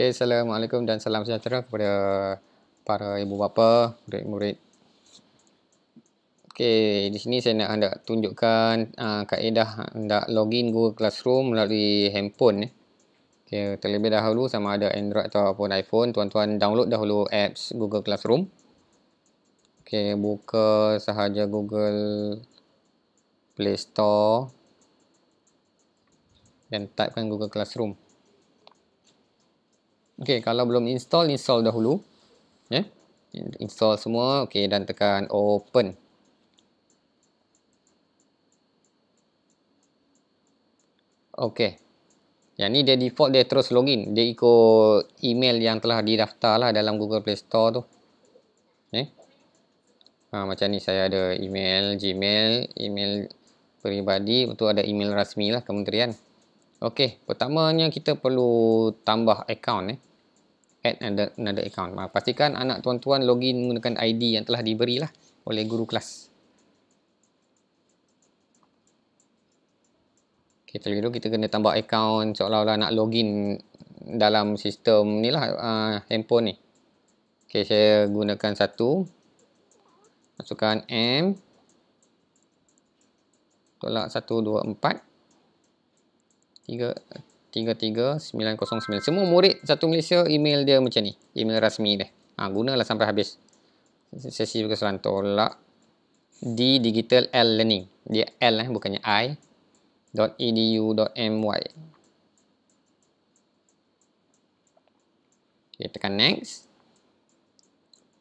Okay, Assalamualaikum dan salam sejahtera kepada para ibu bapa, murid-murid. Okay, di sini saya nak anda tunjukkan uh, kaedah anda login Google Classroom melalui handphone. Eh. Okay, terlebih dahulu sama ada Android ataupun iPhone, tuan-tuan download dahulu apps Google Classroom. Okay, buka sahaja Google Play Store dan typekan Google Classroom. Okey, kalau belum install, install dahulu. Ya. Yeah. Install semua, okey dan tekan open. Okey. Yang ni dia default dia terus login. Dia ikut email yang telah didaftar lah dalam Google Play Store tu. Eh. Ha, macam ni saya ada email Gmail, email peribadi untuk ada email rasmi lah kementerian. Okey, pertamanya kita perlu tambah account eh add another, another account. Ha, pastikan anak tuan-tuan login menggunakan ID yang telah diberilah oleh guru kelas. Okay, terlebih dulu kita kena tambah account seolah-olah nak login dalam sistem ni lah uh, handphone ni. Okay, saya gunakan satu. Masukkan M. Tolak satu, dua, empat. Tiga, 3399 Semua murid satu Malaysia email dia macam ni Email rasmi dia ha, Gunalah sampai habis Sesi berkesalahan tolak D Digital L Learning Dia L eh, bukannya I Edu. My. Okay, tekan next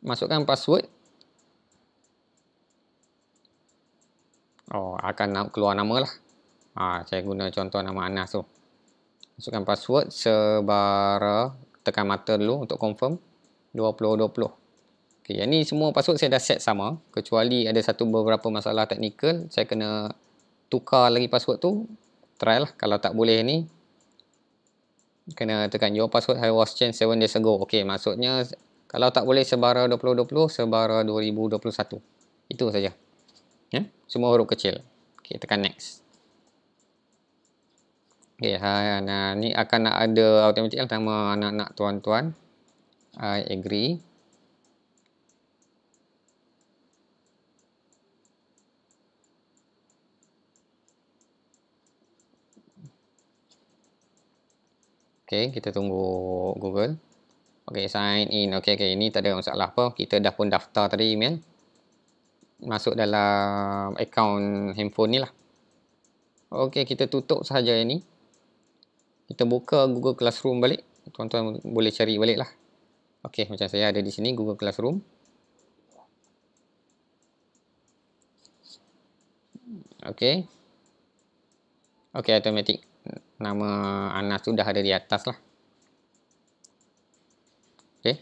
Masukkan password Oh, akan keluar nama lah ha, Saya guna contoh nama Anas tu so masukkan password sebara tekan mata dulu untuk confirm 2020 okay, yang ni semua password saya dah set sama kecuali ada satu beberapa masalah teknikal saya kena tukar lagi password tu try lah kalau tak boleh ni kena tekan your password I was changed 7 days ago ok maksudnya kalau tak boleh sebara 2020 sebara 2021 itu saja yeah? semua huruf kecil ok tekan next Okay, ha, nah, ha, ha. ni akan ada automatik lah sama anak-anak tuan-tuan. I agree. Okay, kita tunggu Google. Okay, sign in. Okay, okay, ini tak ada masalah apa. Kita dah pun daftar tadi email. Masuk dalam account handphone ni lah. Okay, kita tutup sahaja yang ni kita buka Google Classroom balik. Tuan-tuan boleh cari balik lah. Okey, macam saya ada di sini Google Classroom. Okey. Okey, automatic. Nama Anas tu dah ada di atas lah. Okey.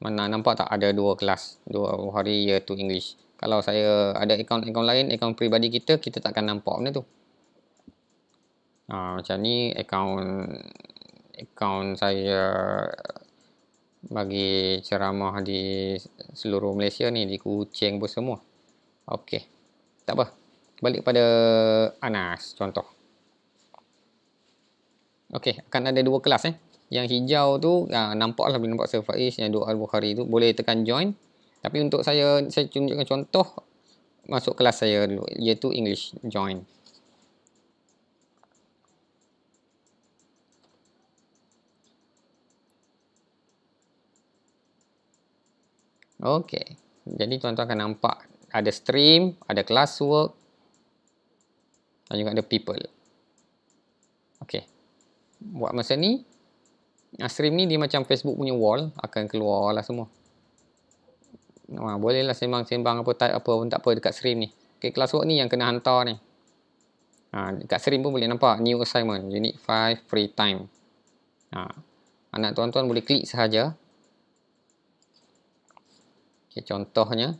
Mana nampak tak ada dua kelas. Dua hari year to English. Kalau saya ada account-account lain, account peribadi kita, kita takkan nampak benda tu uh, macam ni account account saya bagi ceramah di seluruh Malaysia ni di Kuching pun semua. Okey. Tak apa. Balik pada Anas contoh. Okey, akan ada dua kelas eh. Yang hijau tu ha, nampak nampaklah bila nampak Syekh Faiz yang doa Al-Bukhari tu boleh tekan join. Tapi untuk saya saya tunjukkan contoh masuk kelas saya dulu iaitu English join. Okey. Jadi tuan-tuan akan nampak ada stream, ada classwork dan juga ada people. Okey. Buat masa ni ah, stream ni dia macam Facebook punya wall akan keluar lah semua. Ha, ah, bolehlah sembang-sembang apa type apa pun tak apa dekat stream ni. Okey, classwork ni yang kena hantar ni. Ha, dekat stream pun boleh nampak new assignment unit 5 free time. Ha. Anak tuan-tuan boleh klik sahaja okay, contohnya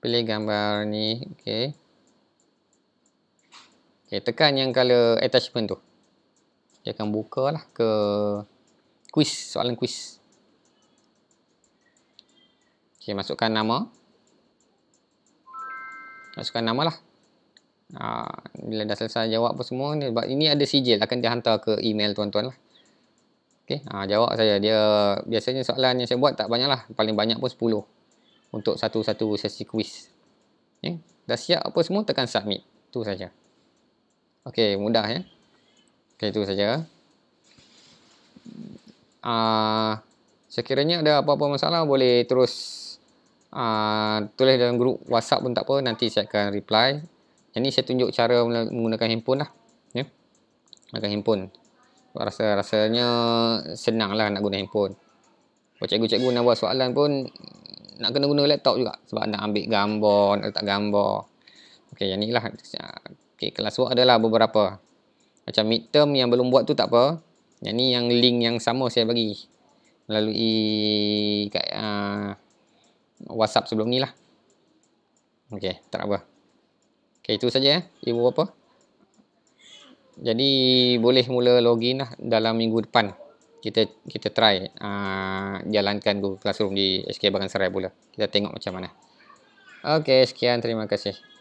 pilih gambar ni okay. Okay, tekan yang color attachment tu dia akan buka lah ke quiz soalan quiz Okay, masukkan nama masukkan nama lah ha, bila dah selesai jawab apa semua ni sebab ini ada sijil akan dihantar ke email tuan-tuan lah Okay, ha, jawab saya. Dia biasanya soalan yang saya buat tak banyaklah. Paling banyak pun 10 untuk satu-satu sesi kuis. Okay. Eh, dah siap apa semua tekan submit. Tu saja. Okey, mudah ya. Okey, tu saja. uh, sekiranya ada apa-apa masalah boleh terus Uh, tulis dalam grup WhatsApp pun tak apa nanti saya akan reply. Ini saya tunjuk cara menggunakan handphone lah. Ya. Yeah. Menggunakan handphone rasa rasanya senanglah nak guna handphone. Kalau cikgu-cikgu nak buat soalan pun nak kena guna laptop juga sebab nak ambil gambar, nak letak gambar. Okey, yang ni lah. okey kelas work adalah beberapa. Macam midterm yang belum buat tu tak apa. Yang ni yang link yang sama saya bagi melalui kat uh, ah, WhatsApp sebelum ni lah. Okey, tak apa. Okey, itu saja eh. Ibu apa? jadi boleh mula login lah dalam minggu depan kita kita try uh, jalankan Google Classroom di SK Bangan Serai pula kita tengok macam mana Okey, sekian terima kasih